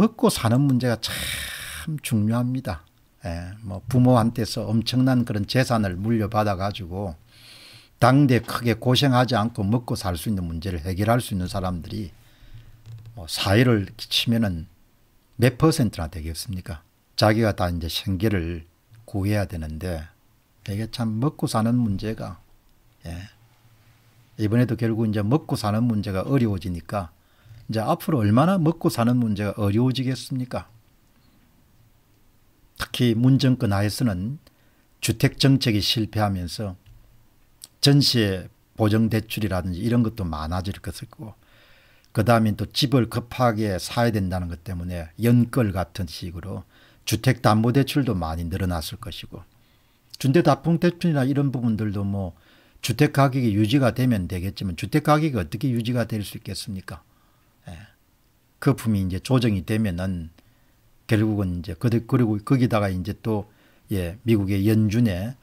먹고 사는 문제가 참 중요합니다. 예, 뭐 부모한테서 엄청난 그런 재산을 물려받아 가지고 당대 크게 고생하지 않고 먹고 살 수 있는 문제를 해결할 수 있는 사람들이 뭐 사회를 치면은 몇 퍼센트나 되겠습니까? 자기가 다 이제 생계를 구해야 되는데 이게 참 먹고 사는 문제가 예. 이번에도 결국 이제 먹고 사는 문제가 어려워지니까 이제 앞으로 얼마나 먹고 사는 문제가 어려워지겠습니까? 특히 문정권 하에서는 주택정책이 실패하면서 전시의 보정대출이라든지 이런 것도 많아질 것이고 그 다음에 또 집을 급하게 사야 된다는 것 때문에 연끌 같은 식으로 주택담보대출도 많이 늘어났을 것이고 준대다풍대출이나 이런 부분들도 뭐 주택가격이 유지가 되면 되겠지만 주택가격이 어떻게 유지가 될 수 있겠습니까? 예. 그 품이 이제 조정이 되면은 결국은 이제 그, 그리고 거기다가 이제 또 예, 미국의 연준의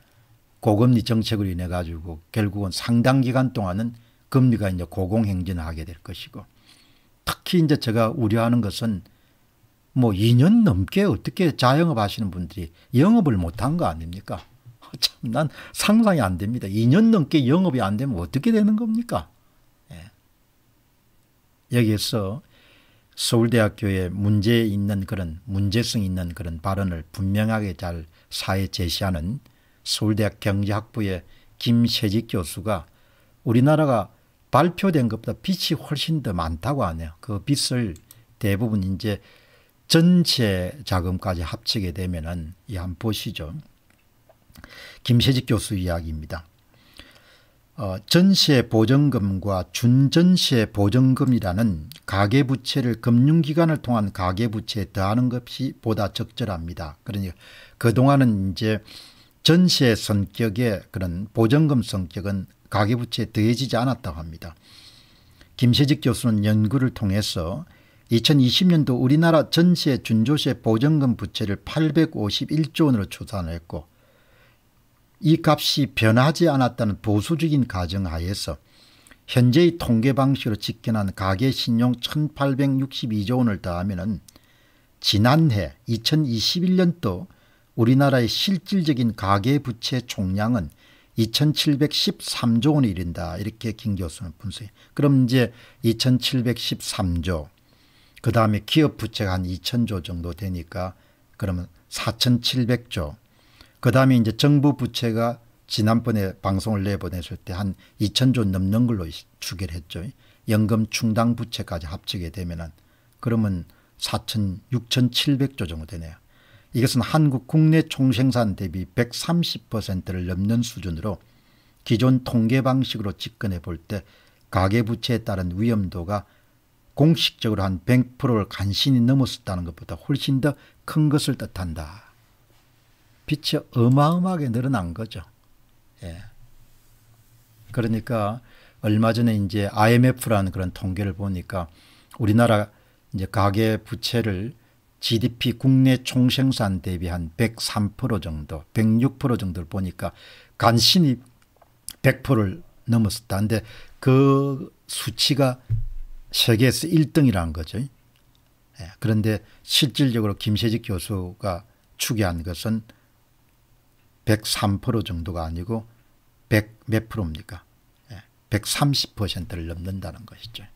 고금리 정책을 인해 가지고 결국은 상당 기간 동안은 금리가 이제 고공행진하게 될 것이고 특히 이제 제가 우려하는 것은 뭐 2년 넘게 어떻게 자영업 하시는 분들이 영업을 못 한 거 아닙니까? 참 난 상상이 안 됩니다. 2년 넘게 영업이 안 되면 어떻게 되는 겁니까? 여기에서 서울대학교에 문제 있는 그런 문제성 있는 그런 발언을 분명하게 잘 사에 제시하는 서울대학 경제학부의 김세직 교수가 우리나라가 발표된 것보다 빛이 훨씬 더 많다고 하네요. 그 빛을 대부분 이제 전체 자금까지 합치게 되면은 이한 보시죠. 김세직 교수 이야기입니다. 어, 전시의 보증금과 준전시의 보증금이라는 가계부채를 금융기관을 통한 가계부채에 더하는 것이 보다 적절합니다. 그러니 그동안은 이제 전시의 성격에 그런 보증금 성격은 가계부채에 더해지지 않았다고 합니다. 김세직 교수는 연구를 통해서 2020년도 우리나라 전시의 준조세 보증금 부채를 851조 원으로 추산했고 이 값이 변하지 않았다는 보수적인 가정하에서 현재의 통계 방식으로 집계한 가계 신용 1862조 원을 더하면 지난해 2021년도 우리나라의 실질적인 가계 부채 총량은 2713조 원에 이른다. 이렇게 김 교수는 분석해. 그럼 이제 2713조 그 다음에 기업 부채가 한 2000조 정도 되니까 그러면 4700조 그 다음에 이제 정부 부채가 지난번에 방송을 내보냈을 때 한 2천조 넘는 걸로 추계를 했죠. 연금 충당 부채까지 합치게 되면은 그러면 4천 6 7 0조 정도 되네요. 이것은 한국 국내 총생산 대비 130%를 넘는 수준으로 기존 통계 방식으로 접근해 볼 때 가계부채에 따른 위험도가 공식적으로 한 100%를 간신히 넘었었다는 것보다 훨씬 더 큰 것을 뜻한다. 빛이 어마어마하게 늘어난 거죠. 예. 그러니까 얼마 전에 이제 IMF라는 그런 통계를 보니까 우리나라 이제 가계 부채를 GDP 국내 총생산 대비 한103% 정도, 106% 정도를 보니까 간신히 100%를 넘었었다. 근데 그 수치가 세계에서 1등이라는 거죠. 예. 그런데 실질적으로 김세직 교수가 추계한 것은 103% 정도가 아니고 100 몇 프로입니까? 130%를 예, 넘는다는 것이죠. 예,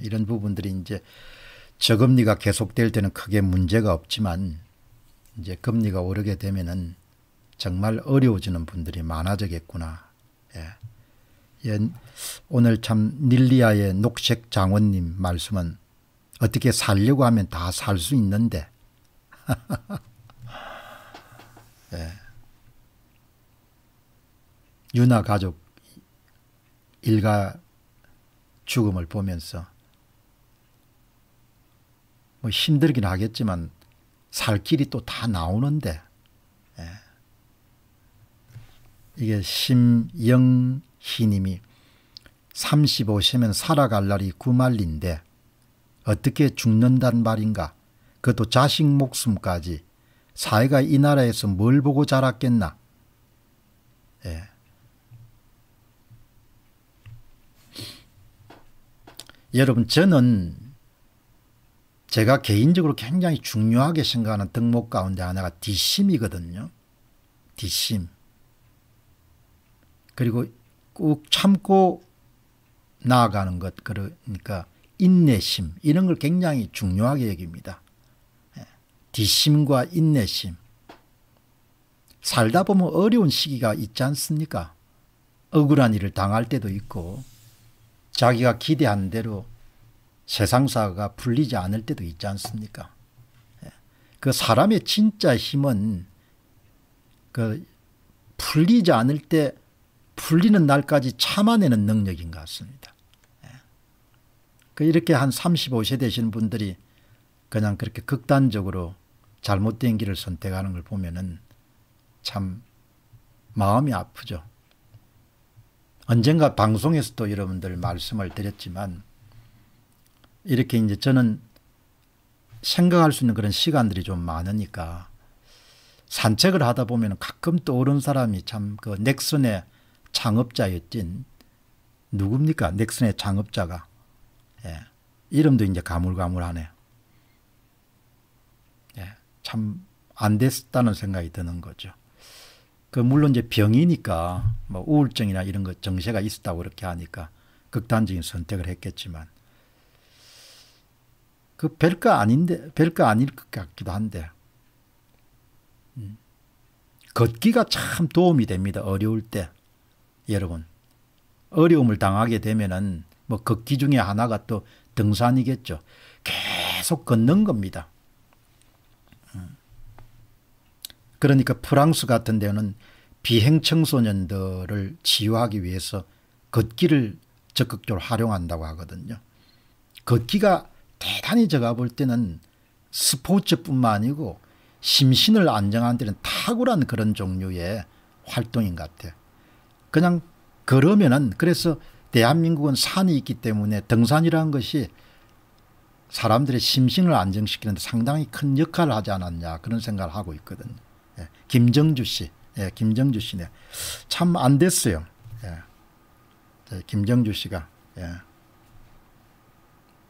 이런 부분들이 이제 저금리가 계속될 때는 크게 문제가 없지만 이제 금리가 오르게 되면은 정말 어려워지는 분들이 많아지겠구나. 예. 예 오늘 참 닐리아의 녹색 장원님 말씀은 어떻게 살려고 하면 다 살 수 있는데. 예. 유나 가족 일가 죽음을 보면서 뭐 힘들긴 하겠지만 살 길이 또 다 나오는데 예. 이게 심영희님이 35세면 살아갈 날이 구말린데 어떻게 죽는단 말인가 그것도 자식 목숨까지 사회가 이 나라에서 뭘 보고 자랐겠나 예. 여러분 저는 제가 개인적으로 굉장히 중요하게 생각하는 덕목 가운데 하나가 디심이거든요. 디심. 그리고 꾹 참고 나아가는 것 그러니까 인내심 이런 걸 굉장히 중요하게 여깁니다. 예. 디심과 인내심. 살다 보면 어려운 시기가 있지 않습니까? 억울한 일을 당할 때도 있고 자기가 기대한 대로 세상사가 풀리지 않을 때도 있지 않습니까? 예. 그 사람의 진짜 힘은 그 풀리지 않을 때 풀리는 날까지 참아내는 능력인 것 같습니다. 예. 그 이렇게 한 35세 되신 분들이 그냥 그렇게 극단적으로 잘못된 길을 선택하는 걸보면참 마음이 아프죠. 언젠가 방송에서도 여러분들 말씀을 드렸지만 이렇게 이제 저는 생각할 수 있는 그런 시간들이 좀 많으니까 산책을 하다 보면 가끔 떠오른 사람이 참 그 넥슨의 창업자였진 누굽니까? 넥슨의 창업자가. 예. 이름도 이제 가물가물하네. 예. 참 안 됐다는 생각이 드는 거죠. 그 물론 이제 병이니까 뭐 우울증이나 이런 것 정세가 있었다고 그렇게 하니까 극단적인 선택을 했겠지만 그 별거 아닌데 별거 아닐 것 같기도 한데 음, 걷기가 참 도움이 됩니다 어려울 때 여러분 어려움을 당하게 되면은 뭐 걷기 중에 하나가 또 등산이겠죠 계속 걷는 겁니다 그러니까 프랑스 같은 데는 비행 청소년들을 치유하기 위해서 걷기를 적극적으로 활용한다고 하거든요. 걷기가 대단히 제가 볼 때는 스포츠뿐만 아니고 심신을 안정하는 데는 탁월한 그런 종류의 활동인 것 같아요. 그냥 그러면은 그래서 대한민국은 산이 있기 때문에 등산이라는 것이 사람들의 심신을 안정시키는데 상당히 큰 역할을 하지 않았냐 그런 생각을 하고 있거든요. 예, 김정주 씨. 예, 김정주 씨네. 참 안 됐어요. 예. 김정주 씨가. 예.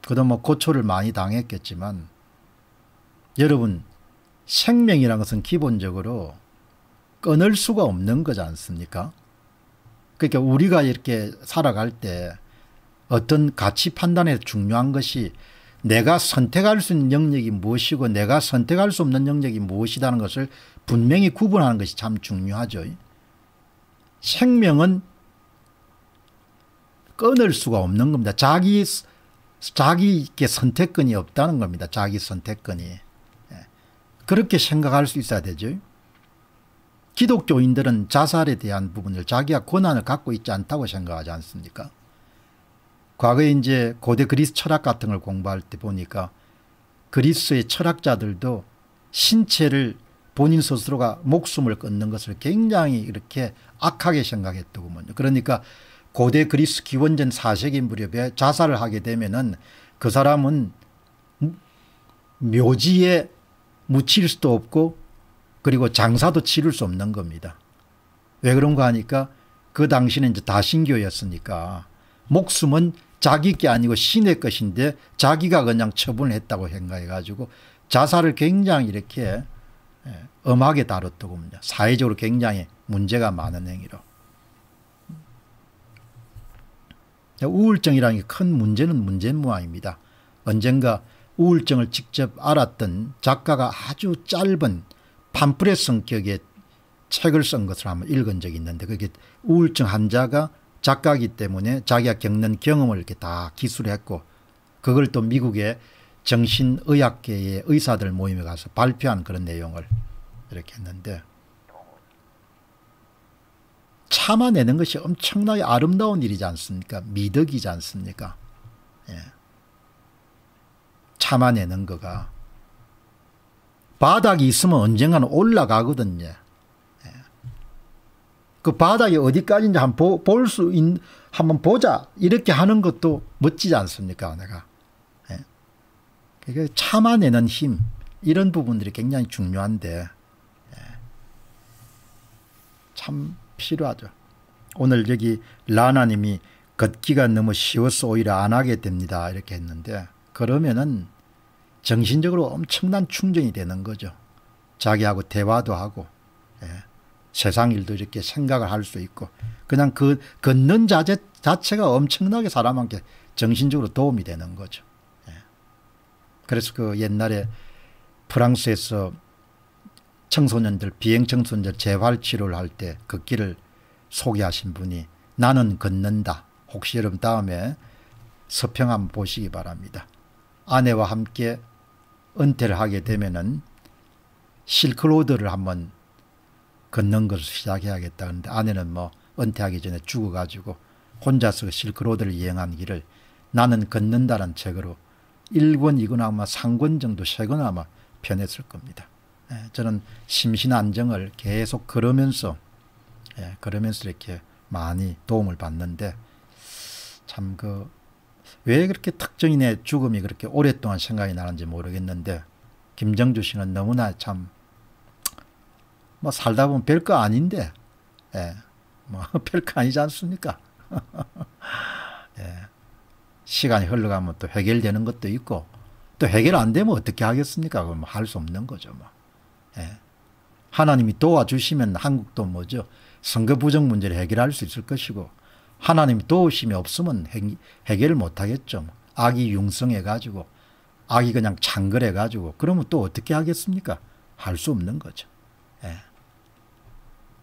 그도 뭐 고초를 많이 당했겠지만 여러분 생명이라는 것은 기본적으로 끊을 수가 없는 거지 않습니까? 그러니까 우리가 이렇게 살아갈 때 어떤 가치 판단에 중요한 것이 내가 선택할 수 있는 영역이 무엇이고 내가 선택할 수 없는 영역이 무엇이라는 것을 분명히 구분하는 것이 참 중요하죠. 생명은 끊을 수가 없는 겁니다. 자기 자기께 선택권이 없다는 겁니다. 자기 선택권이. 예. 그렇게 생각할 수 있어야 되죠. 기독교인들은 자살에 대한 부분을 자기가 권한을 갖고 있지 않다고 생각하지 않습니까? 과거에 이제 고대 그리스 철학 같은 걸 공부할 때 보니까 그리스의 철학자들도 신체를 본인 스스로가 목숨을 끊는 것을 굉장히 이렇게 악하게 생각했더군요. 그러니까 고대 그리스 기원전 4세기 무렵에 자살을 하게 되면은 그 사람은 묘지에 묻힐 수도 없고 그리고 장사도 치를 수 없는 겁니다. 왜 그런가 하니까 그 당시는 이제 다신교였으니까 목숨은 자기 게 아니고 신의 것인데 자기가 그냥 처분했다고 생각해 가지고 자살을 굉장히 이렇게 예, 엄하게 다뤘더니다 사회적으로 굉장히 문제가 많은 행위로. 우울증이라는 게 큰 문제는 문제무모입니다 언젠가 우울증을 직접 알았던 작가가 아주 짧은 팜프렛 성격의 책을 쓴 것을 한번 읽은 적이 있는데 그게 우울증 환자가 작가이기 때문에 자기가 겪는 경험을 이렇게 다 기술했고 그걸 또 미국의 정신의학계의 의사들 모임에 가서 발표한 그런 내용을 이렇게 했는데 참아내는 것이 엄청나게 아름다운 일이지 않습니까? 미덕이지 않습니까? 예. 참아내는 거가 바닥이 있으면 언젠가는 올라가거든요. 그 바닥이 어디까지인지 한번 볼 수 있는 한번 보자 이렇게 하는 것도 멋지지 않습니까 내가 예. 그러 참아내는 힘 이런 부분들이 굉장히 중요한데 예. 참 필요하죠 오늘 여기 라나님이 걷기가 너무 쉬워서 오히려 안 하게 됩니다 이렇게 했는데 그러면은 정신적으로 엄청난 충전이 되는 거죠 자기하고 대화도 하고 예. 세상 일도 이렇게 생각을 할 수 있고 그냥 그 걷는 자제, 자체가 엄청나게 사람한테 정신적으로 도움이 되는 거죠. 예. 그래서 그 옛날에 프랑스에서 청소년들 비행 청소년들 재활 치료를 할 때 걷기를 그 소개하신 분이 나는 걷는다. 혹시 여러분 다음에 서평 한번 보시기 바랍니다. 아내와 함께 은퇴를 하게 되면은 실크로드를 한번 걷는 것을 시작해야겠다 하는데 아내는 뭐 은퇴하기 전에 죽어가지고 혼자서 실크로드를 이행한 길을 나는 걷는다는 책으로 1권이거나 아마 3권 정도 세권 아마 변했을 겁니다. 예, 저는 심신 안정을 계속 걸으면서 예, 걸으면서 이렇게 많이 도움을 받는데 참 그 왜 그렇게 특정인의 죽음이 그렇게 오랫동안 생각이 나는지 모르겠는데 김정주 씨는 너무나 참뭐 살다 보면 별거 아닌데, 예, 뭐 별 거 아니지 않습니까? 예, 시간이 흘러가면 또 해결되는 것도 있고, 또 해결 안 되면 어떻게 하겠습니까? 그럼 할 수 없는 거죠. 뭐. 예. 하나님이 도와주시면 한국도 뭐죠? 선거 부정 문제를 해결할 수 있을 것이고, 하나님 도우심이 없으면 해결을 못 하겠죠. 뭐. 악이 융성해가지고, 악이 그냥 창궐해가지고, 그러면 또 어떻게 하겠습니까? 할 수 없는 거죠. 예.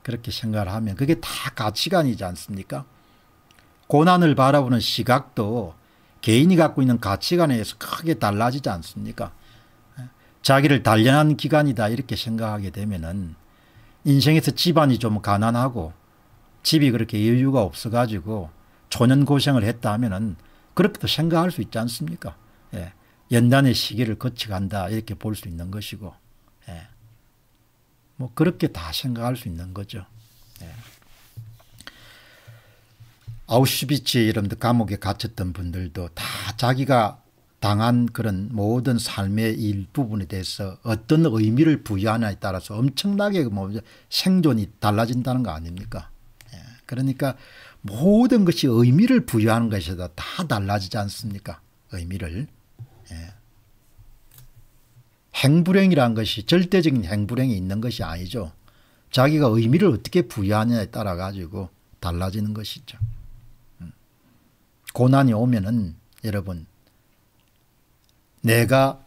그렇게 생각을 하면 그게 다 가치관이지 않습니까? 고난을 바라보는 시각도 개인이 갖고 있는 가치관에 의해서 크게 달라지지 않습니까? 자기를 단련한 기간이다 이렇게 생각하게 되면은 인생에서 집안이 좀 가난하고 집이 그렇게 여유가 없어가지고 초년 고생을 했다 하면은 그렇게도 생각할 수 있지 않습니까? 예. 연단의 시기를 거쳐간다 이렇게 볼 수 있는 것이고 뭐 그렇게 다 생각할 수 있는 거죠. 네. 아우슈비츠 이름도 감옥에 갇혔던 분들도 다 자기가 당한 그런 모든 삶의 일부분에 대해서 어떤 의미를 부여하냐에 따라서 엄청나게 뭐 생존이 달라진다는 거 아닙니까? 예. 그러니까 모든 것이 의미를 부여하는 것이다. 다 달라지지 않습니까? 의미를. 예. 행불행이란 것이 절대적인 행불행이 있는 것이 아니죠. 자기가 의미를 어떻게 부여하느냐에 따라 가지고 달라지는 것이죠. 음. 고난이 오면은 여러분 내가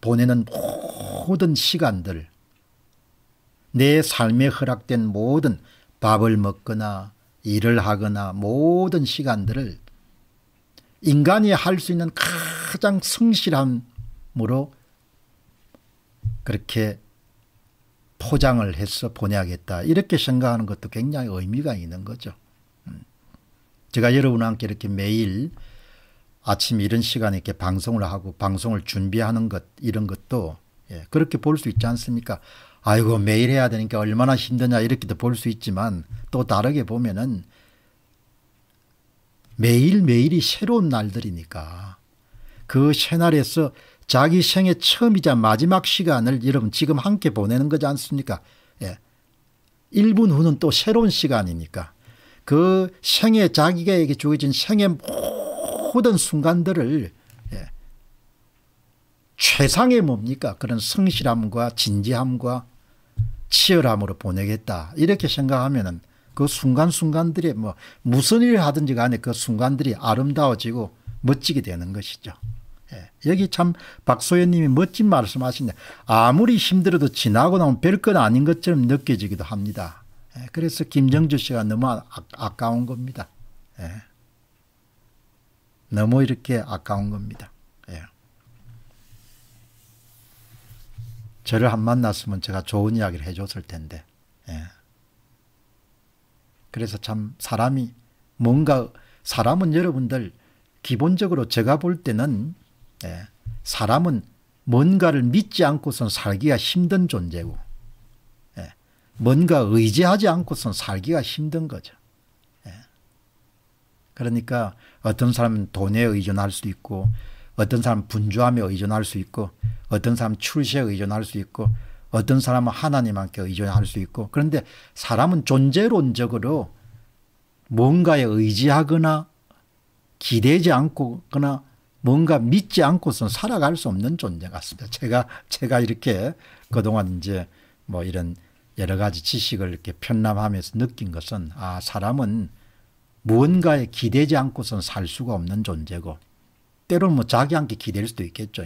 보내는 모든 시간들 내 삶에 허락된 모든 밥을 먹거나 일을 하거나 모든 시간들을 인간이 할 수 있는 가장 성실한 무로 그렇게 포장을 해서 보내야겠다. 이렇게 생각하는 것도 굉장히 의미가 있는 거죠. 음. 제가 여러분 함께 이렇게 매일 아침 이런 시간에 이렇게 방송을 하고 방송을 준비하는 것 이런 것도 예, 그렇게 볼 수 있지 않습니까? 아이고 매일 해야 되니까 얼마나 힘드냐 이렇게도 볼 수 있지만 또 다르게 보면은 매일매일이 새로운 날들이니까 그 새날에서 자기 생애 처음이자 마지막 시간을 여러분 지금 함께 보내는 거지 않습니까? 예. 1분 후는 또 새로운 시간이니까 그 생애 자기에게 주어진 생애 모든 순간들을 예. 최상의 뭡니까? 그런 성실함과 진지함과 치열함으로 보내겠다. 이렇게 생각하면은 그 순간순간들이 뭐 무슨 일을 하든지 간에 그 순간들이 아름다워지고 멋지게 되는 것이죠. 예. 여기 참 박소연 님이 멋진 말씀하시네. 아무리 힘들어도 지나고 나면 별건 아닌 것처럼 느껴지기도 합니다. 예. 그래서 김정주 씨가 너무 아, 아 까운 겁니다. 예. 너무 이렇게 아까운 겁니다. 저를 한 만났으면 제가 좋은 이야기를 해줬을 텐데. 그래서 참 사람이 뭔가 사람은 여러분들 기본적으로 제가 볼 때는 예. 사람은 뭔가를 믿지 않고선 살기가 힘든 존재고 예. 뭔가 의지하지 않고선 살기가 힘든 거죠. 예. 그러니까 어떤 사람은 돈에 의존할 수 있고 어떤 사람은 분주함에 의존할 수 있고 어떤 사람은 출세에 의존할 수 있고 어떤 사람은 하나님한테 의존할 수 있고 그런데 사람은 존재론적으로 뭔가에 의지하거나 기대지 않거나 뭔가 믿지 않고선 살아갈 수 없는 존재 같습니다. 제가 제가 이렇게 그동안 이제 뭐 이런 여러 가지 지식을 이렇게 편람하면서 느낀 것은 아 사람은 무언가에 기대지 않고선 살 수가 없는 존재고 때로는 뭐 자기한테 기댈 수도 있겠죠.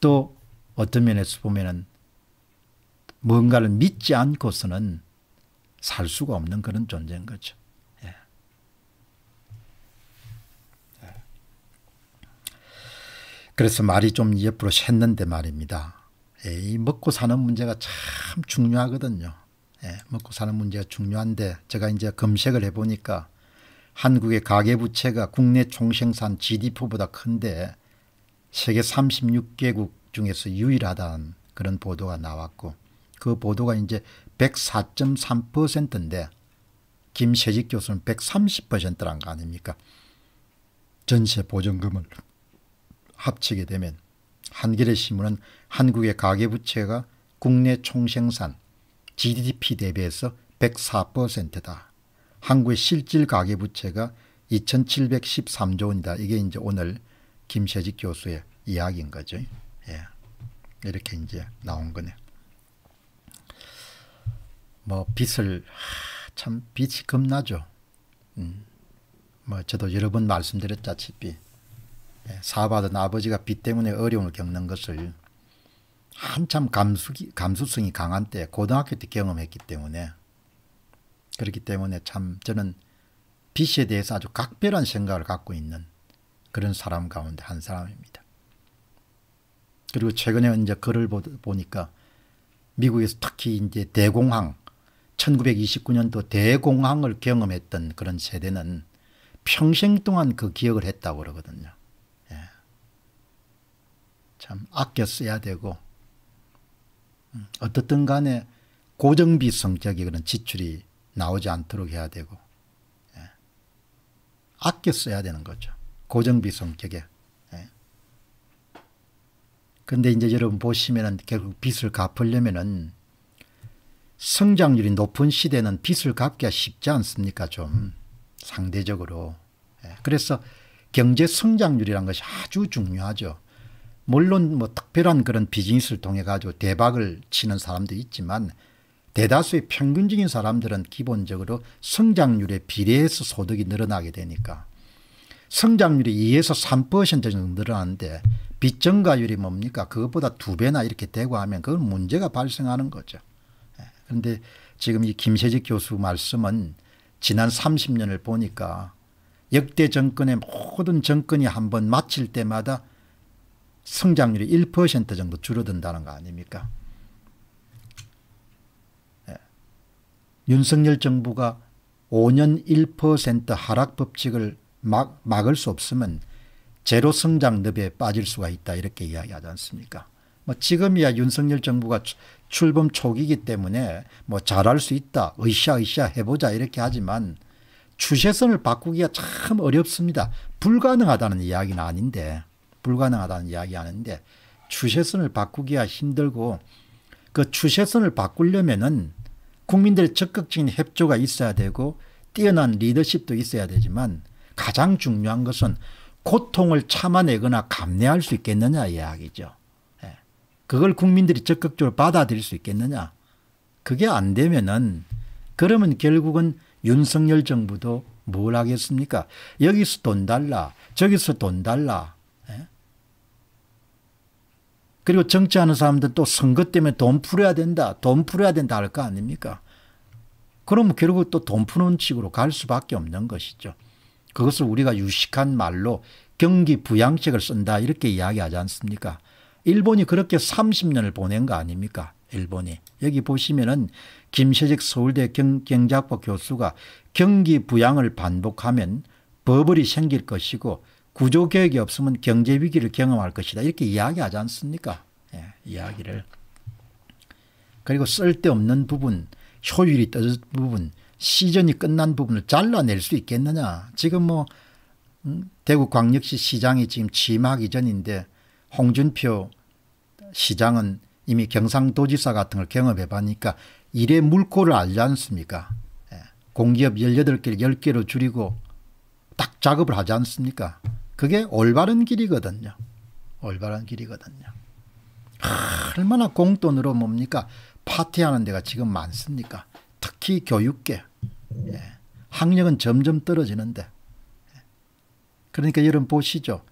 또 어떤 면에서 보면은 뭔가를 믿지 않고서는 살 수가 없는 그런 존재인 거죠. 그래서 말이 좀 옆으로 샜는데 말입니다. 예, 이 먹고 사는 문제가 참 중요하거든요. 예, 먹고 사는 문제가 중요한데 제가 이제 검색을 해보니까 한국의 가계부채가 국내 총생산 GDP보다 큰데 세계 36개국 중에서 유일하다는 그런 보도가 나왔고 그 보도가 이제 104.3%인데 김세직 교수는 130%란 거 아닙니까? 전세 보증금을 합치게 되면 한겨레 신문은 한국의 가계부채가 국내 총생산 GDP 대비해서 104%다. 한국의 실질 가계부채가 2713조 원이다. 이게 이제 오늘 김세직 교수의 이야기인 거죠. 예. 이렇게 이제 나온 거네. 뭐 빚을 참 빚이 겁나죠. 음. 뭐 저도 여러 번 말씀드렸다시피 예, 사업하 아버지가 빚 때문에 어려움을 겪는 것을 한참 감수, 감수성이 강한 때 고등학교 때 경험했기 때문에 그렇기 때문에 참 저는 빚에 대해서 아주 각별한 생각을 갖고 있는 그런 사람 가운데 한 사람입니다. 그리고 최근에 이제 글을 보니까 미국에서 특히 이제 대공황 1929년도 대공황을 경험했던 그런 세대는 평생 동안 그 기억을 했다고 그러거든요. 참 아껴 써야 되고 음, 어떻든 간에 고정비 성격의 그런 지출이 나오지 않도록 해야 되고 예. 아껴 써야 되는 거죠. 고정비 성격에. 그데 예. 이제 여러분 보시면은 결국 빚을 갚으려면은 성장률이 높은 시대는 빚을 갚기가 쉽지 않습니까? 좀 상대적으로. 예, 그래서 경제 성장률이라 것이 아주 중요하죠. 물론 뭐 특별한 그런 비즈니스를 통해 가지고 대박을 치는 사람도 있지만 대다수의 평균적인 사람들은 기본적으로 성장률에 비례해서 소득이 늘어나게 되니까 성장률이 2에서 3% 정도 늘어나는데 빚 증가율이 뭡니까? 그것보다 두 배나 이렇게 되고 하면 그건 문제가 발생하는 거죠. 예. 그런데 지금 이 김세직 교수 말씀은 지난 30년을 보니까 역대 정권의 모든 정권이 한 번 마칠 때마다 성장률이 1% 정도 줄어든다는 거 아닙니까? 예. 윤석열 정부가 5년 1% 하락 법칙을 막, 막을 수 없으면 제로 성장늪에 빠질 수가 있다 이렇게 이야기하지 않습니까? 뭐 지금이야 윤석열 정부가 출범 초기이기 때문에 뭐 잘할 수 있다 으쌰으쌰 해보자 이렇게 하지만 추세선을 바꾸기가 참 어렵습니다. 불가능하다는 이야기는 아닌데 불가능하다는 이야기하는데 추세선을 바꾸기가 힘들고 그 추세선을 바꾸려면은 국민들의 적극적인 협조가 있어야 되고 뛰어난 리더십도 있어야 되지만 가장 중요한 것은 고통을 참아내거나 감내할 수 있겠느냐 이야기죠. 예. 그걸 국민들이 적극적으로 받아들일 수 있겠느냐. 그게 안 되면은 그러면 결국은 윤석열 정부도 뭘 하겠습니까? 여기서 돈 달라, 저기서 돈 달라. 그리고 정치하는 사람들 또 선거 때문에 돈 풀어야 된다. 돈 풀어야 된다 할 거 아닙니까? 그러면 결국 또 돈 푸는 식으로 갈 수밖에 없는 것이죠. 그것을 우리가 유식한 말로 경기 부양책을 쓴다 이렇게 이야기하지 않습니까? 일본이 그렇게 30년을 보낸 거 아닙니까? 일본이. 여기 보시면은 김세직 서울대 경, 경제학부 교수가 경기 부양을 반복하면 버블이 생길 것이고 구조 개혁이 없으면 경제 위기를 경험할 것이다. 이렇게 이야기하지 않습니까? 예, 이야기를. 그리고 쓸데없는 부분, 효율이 떨어진 부분, 시즌이 끝난 부분을 잘라낼 수 있겠느냐. 지금 뭐 음, 대구 광역시 시장이 지금 취임하기 전인데 홍준표 시장은 이미 경상도지사 같은 걸 경험해 봤니까 일의 물꼬를 알지 않습니까? 예, 공기업 18개, 10개로 줄이고 딱 작업을 하지 않습니까? 그게 올바른 길이거든요. 올바른 길이거든요. 하, 얼마나 공돈으로 뭡니까? 파티하는 데가 지금 많습니까? 특히 교육계. 예. 학력은 점점 떨어지는데. 예. 그러니까 여러분 보시죠.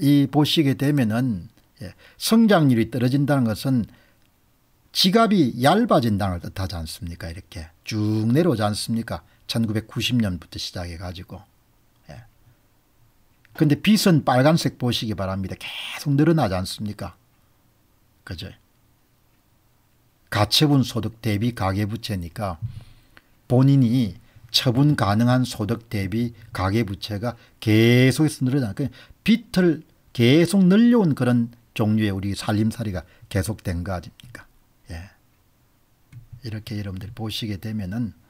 이 보시게 되면은 예. 성장률이 떨어진다는 것은 지갑이 얇아진다는 걸 뜻하지 않습니까? 이렇게 쭉 내려오지 않습니까? 1990년부터 시작해가지고. 근데 빛은 빨간색 보시기 바랍니다. 계속 늘어나지 않습니까? 그죠? 가처분 소득 대비 가계부채니까 본인이 처분 가능한 소득 대비 가계부채가 계속해서 늘어나니까 그 을 계속 늘려온 그런 종류의 우리 살림살이가 계속된 거 아닙니까? 예. 이렇게 여러분들 보시게 되면은